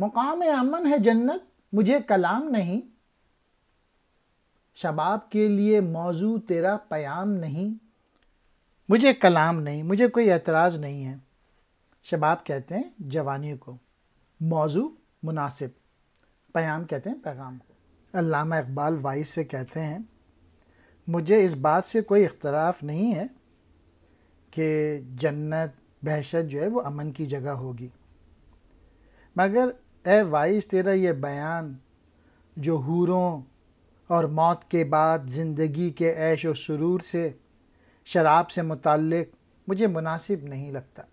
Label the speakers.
Speaker 1: मुकाम अमन है जन्नत मुझे कलाम नहीं शबाब के लिए मौजू तेरा प्याम नहीं मुझे कलाम नहीं मुझे कोई एतराज़ नहीं है शबाब कहते हैं जवानी को मौजू मुनासिब प्याम कहते हैं पैगाम को अलामा इकबाल वाइस से कहते हैं मुझे इस बात से कोई इख्तराफ नहीं है कि जन्नत बहशत जो है वो अमन की जगह होगी मगर ए वाइस तेरा ये बयान जो हूरों और मौत के बाद ज़िंदगी के ऐश व सुरूर से शराब से मुतक़ मुझे मुनासिब नहीं लगता